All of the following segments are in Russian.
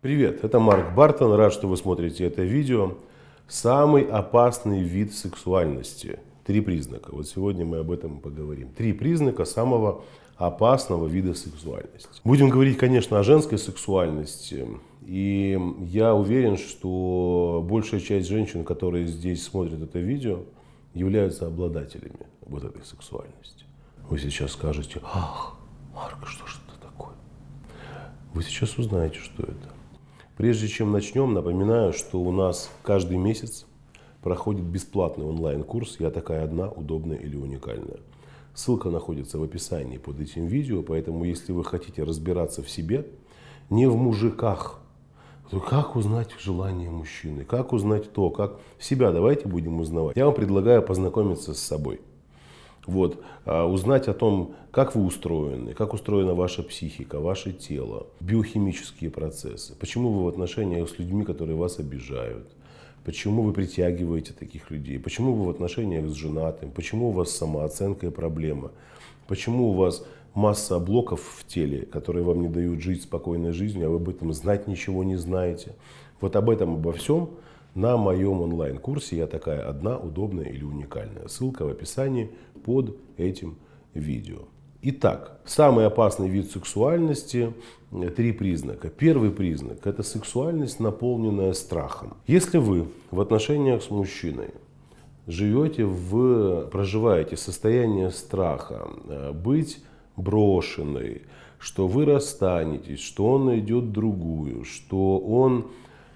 Привет, это Марк Бартон, рад, что вы смотрите это видео. Самый опасный вид сексуальности. Три признака. Вот сегодня мы об этом поговорим. Три признака самого опасного вида сексуальности. Будем говорить, конечно, о женской сексуальности. И я уверен, что большая часть женщин, которые здесь смотрят это видео, являются обладателями вот этой сексуальности. Вы сейчас скажете, ах, Марк, что же это такое? Вы сейчас узнаете, что это. Прежде чем начнем, напоминаю, что у нас каждый месяц проходит бесплатный онлайн-курс «Я такая одна, удобная или уникальная». Ссылка находится в описании под этим видео, поэтому если вы хотите разбираться в себе, не в мужиках, то как узнать желание мужчины, как узнать то, как себя давайте будем узнавать. Я вам предлагаю познакомиться с собой. Вот. А, узнать о том, как вы устроены, как устроена ваша психика, ваше тело, биохимические процессы, почему вы в отношениях с людьми, которые вас обижают, почему вы притягиваете таких людей, почему вы в отношениях с женатым, почему у вас самооценка и проблема, почему у вас масса блоков в теле, которые вам не дают жить спокойной жизнью, а вы об этом знать ничего не знаете. Вот об этом, обо всем на моем онлайн-курсе «Я такая одна, удобная или уникальная». Ссылка в описании под этим видео. Итак, самый опасный вид сексуальности э, – три признака. Первый признак – это сексуальность, наполненная страхом. Если вы в отношениях с мужчиной живете в, проживаете состояние страха, э, быть брошенной, что вы расстанетесь, что он найдет другую, что он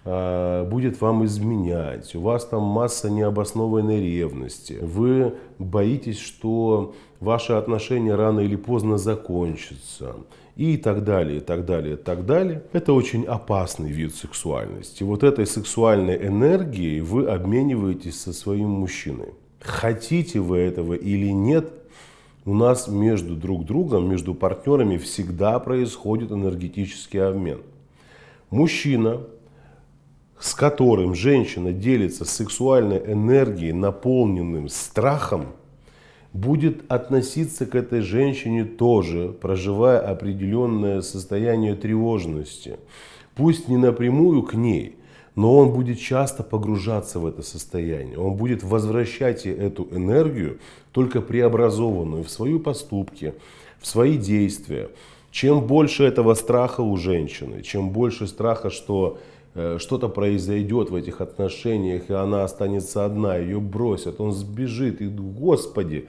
а, будет вам изменять, у вас там масса необоснованной ревности, вы боитесь, что ваши отношения рано или поздно закончатся и так далее, и так далее, и так далее. Это очень опасный вид сексуальности. Вот этой сексуальной энергией вы обмениваетесь со своим мужчиной. Хотите вы этого или нет, у нас между друг другом, между партнерами всегда происходит энергетический обмен. Мужчина с которым женщина делится сексуальной энергией, наполненным страхом, будет относиться к этой женщине тоже, проживая определенное состояние тревожности. Пусть не напрямую к ней, но он будет часто погружаться в это состояние. Он будет возвращать ей эту энергию, только преобразованную в свои поступки, в свои действия. Чем больше этого страха у женщины, чем больше страха, что Э, что-то произойдет в этих отношениях, и она останется одна, ее бросят, он сбежит, и, господи,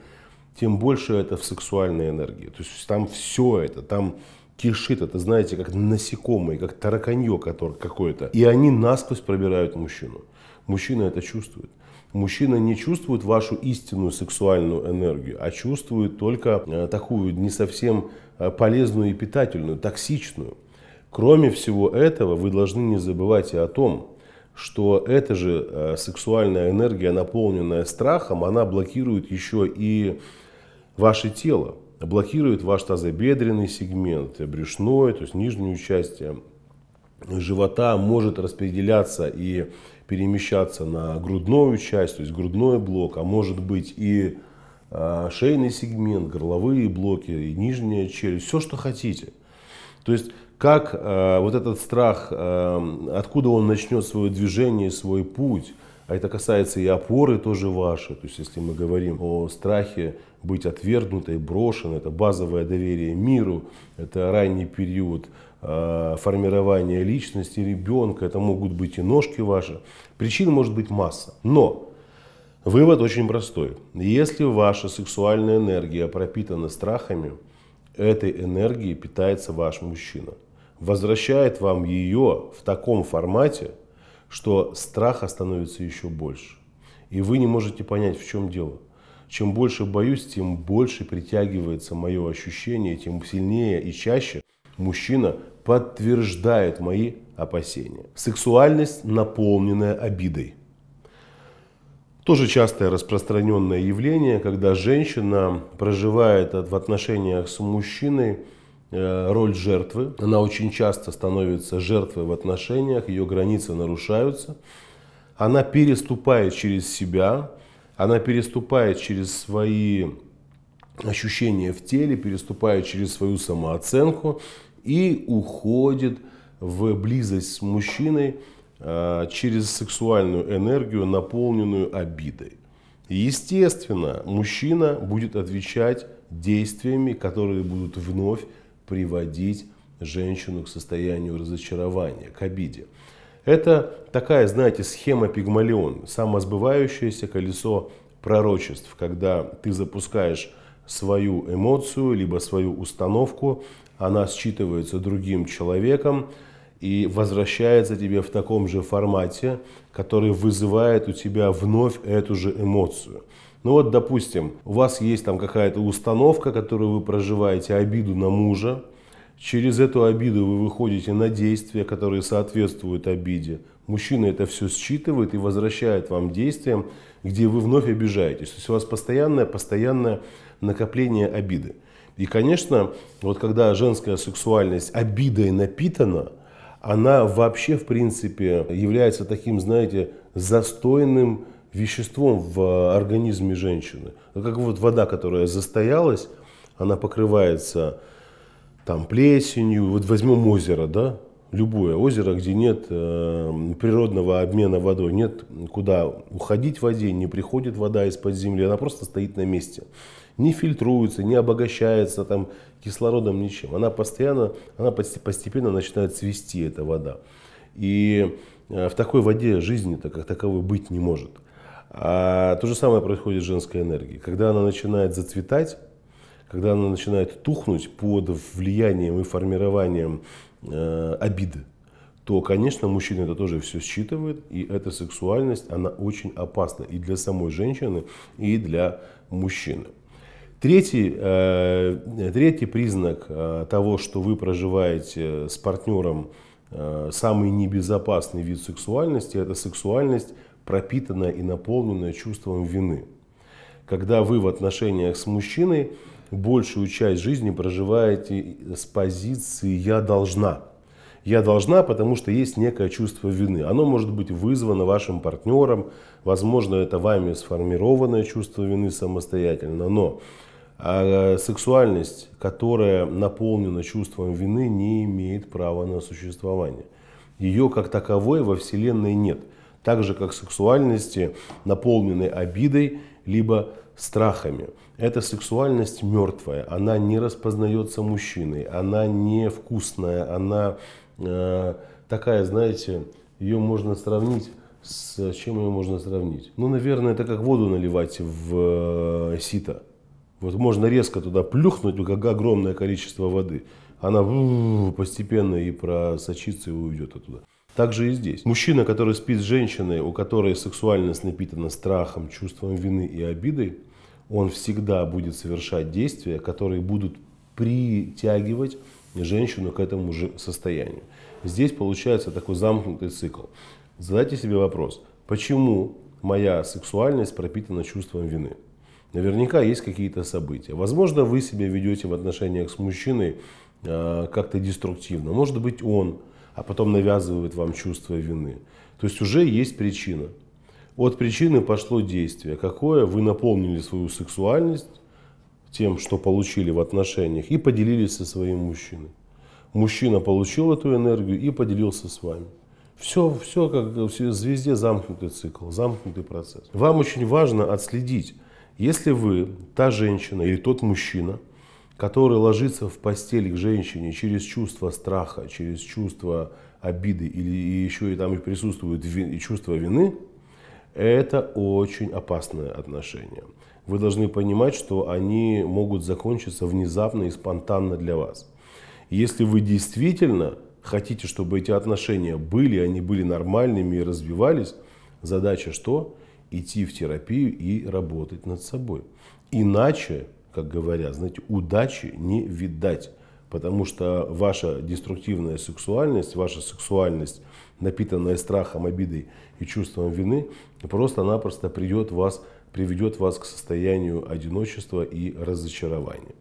тем больше это в сексуальной энергии. То есть там все это, там кишит это, знаете, как насекомые, как тараканье какое-то. И они насквозь пробирают мужчину. Мужчина это чувствует. Мужчина не чувствует вашу истинную сексуальную энергию, а чувствует только э, такую не совсем э, полезную и питательную, токсичную. Кроме всего этого, вы должны не забывать и о том, что эта же э, сексуальная энергия, наполненная страхом, она блокирует еще и ваше тело, блокирует ваш тазобедренный сегмент, брюшной, то есть нижнюю часть э, живота может распределяться и перемещаться на грудную часть, то есть грудной блок, а может быть и э, шейный сегмент, горловые блоки, и нижняя челюсть, все, что хотите. То есть как э, вот этот страх, э, откуда он начнет свое движение, свой путь, а это касается и опоры тоже ваши. То есть, если мы говорим о страхе быть отвергнутой, брошенной, это базовое доверие миру, это ранний период э, формирования личности ребенка, это могут быть и ножки ваши. Причин может быть масса. Но вывод очень простой. Если ваша сексуальная энергия пропитана страхами, этой энергией питается ваш мужчина возвращает вам ее в таком формате, что страха становится еще больше. И вы не можете понять, в чем дело. Чем больше боюсь, тем больше притягивается мое ощущение, тем сильнее и чаще мужчина подтверждает мои опасения. Сексуальность, наполненная обидой. Тоже частое распространенное явление, когда женщина проживает в отношениях с мужчиной Э, роль жертвы. Она очень часто становится жертвой в отношениях, ее границы нарушаются. Она переступает через себя, она переступает через свои ощущения в теле, переступает через свою самооценку и уходит в близость с мужчиной э, через сексуальную энергию, наполненную обидой. Естественно, мужчина будет отвечать действиями, которые будут вновь приводить женщину к состоянию разочарования, к обиде. Это такая, знаете, схема пигмалион, самосбывающееся колесо пророчеств, когда ты запускаешь свою эмоцию, либо свою установку, она считывается другим человеком и возвращается тебе в таком же формате, который вызывает у тебя вновь эту же эмоцию – ну вот, допустим, у вас есть там какая-то установка, которую вы проживаете, обиду на мужа, Через эту обиду вы выходите на действия, которые соответствуют обиде. Мужчина это все считывает и возвращает вам действиям, где вы вновь обижаетесь. То есть у вас постоянное, постоянное накопление обиды. И, конечно, вот когда женская сексуальность обидой напитана, она вообще, в принципе, является таким, знаете, застойным веществом в организме женщины. Ну, как вот вода, которая застоялась, она покрывается там плесенью. Вот возьмем озеро, да, любое озеро, где нет э, природного обмена водой, нет куда уходить воде, не приходит вода из-под земли, она просто стоит на месте. Не фильтруется, не обогащается там кислородом, ничем. Она постоянно, она постепенно начинает цвести эта вода. И э, в такой воде жизни-то как таковой быть не может. А то же самое происходит с женской энергией. Когда она начинает зацветать, когда она начинает тухнуть под влиянием и формированием э, обиды, то, конечно, мужчина это тоже все считывает, и эта сексуальность, она очень опасна и для самой женщины, и для мужчины. Третий, э, третий признак э, того, что вы проживаете с партнером э, самый небезопасный вид сексуальности, это сексуальность пропитанная и наполненная чувством вины. Когда вы в отношениях с мужчиной большую часть жизни проживаете с позиции «я должна». Я должна, потому что есть некое чувство вины. Оно может быть вызвано вашим партнером, возможно, это вами сформированное чувство вины самостоятельно, но а, сексуальность, которая наполнена чувством вины, не имеет права на существование. Ее как таковой во Вселенной нет – так же как сексуальности, наполненной обидой либо страхами. Эта сексуальность мертвая, она не распознается мужчиной, она не вкусная. она э, такая, знаете, ее можно сравнить с чем ее можно сравнить? Ну, наверное, это как воду наливать в э, сито. Вот можно резко туда плюхнуть, как огромное количество воды. Она постепенно и просочится и уйдет оттуда. Так же и здесь. Мужчина, который спит с женщиной, у которой сексуальность напитана страхом, чувством вины и обидой, он всегда будет совершать действия, которые будут притягивать женщину к этому же состоянию. Здесь получается такой замкнутый цикл. Задайте себе вопрос, почему моя сексуальность пропитана чувством вины? Наверняка есть какие-то события. Возможно, вы себя ведете в отношениях с мужчиной э, как-то деструктивно. Может быть, он а потом навязывают вам чувство вины. То есть уже есть причина. От причины пошло действие. Какое? Вы наполнили свою сексуальность тем, что получили в отношениях, и поделились со своим мужчиной. Мужчина получил эту энергию и поделился с вами. Все, все как в звезде замкнутый цикл, замкнутый процесс. Вам очень важно отследить, если вы, та женщина или тот мужчина – который ложится в постель к женщине через чувство страха, через чувство обиды или и еще и там и присутствует вин, чувство вины, это очень опасное отношение. Вы должны понимать, что они могут закончиться внезапно и спонтанно для вас. Если вы действительно хотите, чтобы эти отношения были, они были нормальными и развивались, задача что? Идти в терапию и работать над собой. Иначе как говорят, знаете, удачи не видать. Потому что ваша деструктивная сексуальность, ваша сексуальность, напитанная страхом, обидой и чувством вины, просто-напросто придет вас, приведет вас к состоянию одиночества и разочарования.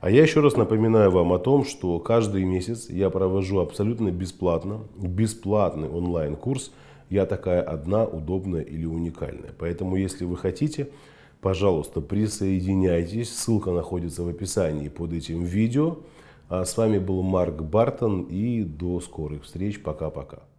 А я еще раз напоминаю вам о том, что каждый месяц я провожу абсолютно бесплатно, бесплатный онлайн-курс «Я такая одна, удобная или уникальная». Поэтому, если вы хотите, пожалуйста, присоединяйтесь. Ссылка находится в описании под этим видео. А с вами был Марк Бартон и до скорых встреч. Пока-пока.